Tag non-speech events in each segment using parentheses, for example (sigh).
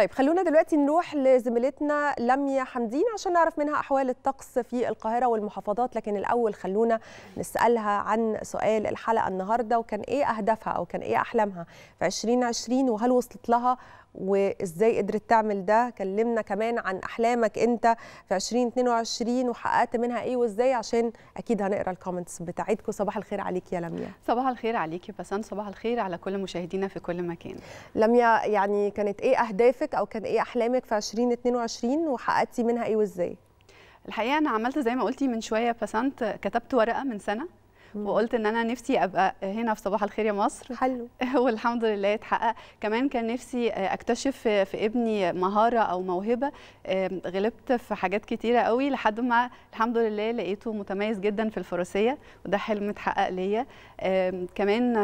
طيب خلونا دلوقتي نروح لزميلتنا لميا حمدين عشان نعرف منها احوال الطقس في القاهره والمحافظات لكن الاول خلونا نسالها عن سؤال الحلقه النهارده وكان ايه اهدافها او كان ايه احلامها في 2020 وهل وصلت لها وازاي قدرت تعمل ده كلمنا كمان عن احلامك انت في 2022 وحققت منها ايه وازاي عشان اكيد هنقرا الكومنتس بتاعتكم صباح الخير عليك يا لميا صباح الخير عليك يا بسان صباح الخير على كل مشاهدينا في كل مكان لميا يعني كانت ايه اهدافك او كان ايه احلامك في 2022 وحققتي منها ايه وازاي الحقيقه انا عملت زي ما قلتي من شويه بسنت كتبت ورقه من سنه وقلت ان انا نفسي ابقى هنا في صباح الخير يا مصر حلو (laughs) والحمد لله اتحقق كمان كان نفسي اكتشف في ابني مهاره او موهبه غلبت في حاجات كتيره قوي لحد ما الحمد لله لقيته متميز جدا في الفروسيه وده حلم اتحقق ليا كمان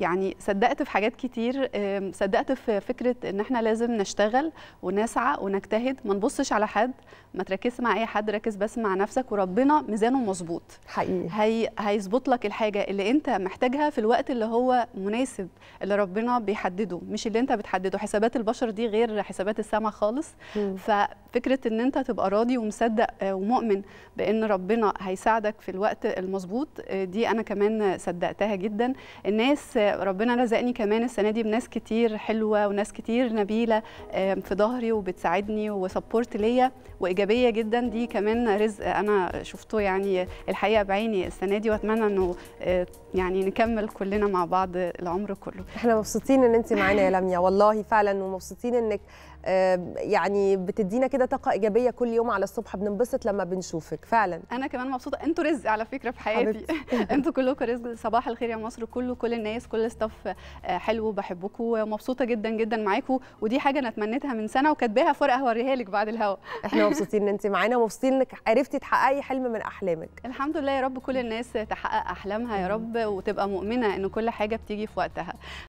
يعني صدقت في حاجات كتير صدقت في فكره ان احنا لازم نشتغل ونسعى ونجتهد ما نبصش على حد ما تركزش مع اي حد ركز بس مع نفسك وربنا ميزانه مظبوط حقيقي هي هيظبط لك الحاجه اللي انت محتاجها في الوقت اللي هو مناسب اللي ربنا بيحدده مش اللي انت بتحدده حسابات البشر دي غير حسابات السماء خالص م. ففكره ان انت تبقى راضي ومصدق آه، ومؤمن بان ربنا هيساعدك في الوقت المظبوط آه، دي انا كمان صدقتها جدا الناس ربنا رزقني كمان السنه دي بناس كتير حلوه وناس كتير نبيله في ظهري وبتساعدني وسبورت ليا وايجابيه جدا دي كمان رزق انا شفته يعني الحقيقه بعيني السنه دي واتمنى انه يعني نكمل كلنا مع بعض العمر كله احنا مبسوطين ان انت معانا يا لميا والله فعلا ومبسوطين انك يعني بتدينا كده طاقه ايجابيه كل يوم على الصبح بننبسط لما بنشوفك فعلا انا كمان مبسوطه انتوا رزق على فكره في حياتي (laughs) انتوا كلكم رزق صباح الخير يا مصر كله كل الناس كل ستاف آه، حلو بحبكم ومبسوطه جدا جدا معاكم ودي حاجه انا اتمنيتها من سنه وكاتباها في ورقه هوريها لك بعد الهوا احنا مبسوطين ان انت معانا ومبسوطين انك عرفتي تحققي حلم من احلامك الحمد لله يا رب كل الناس تحقق احلامها يا رب وتبقى مؤمنه ان كل حاجه بتيجي في وقتها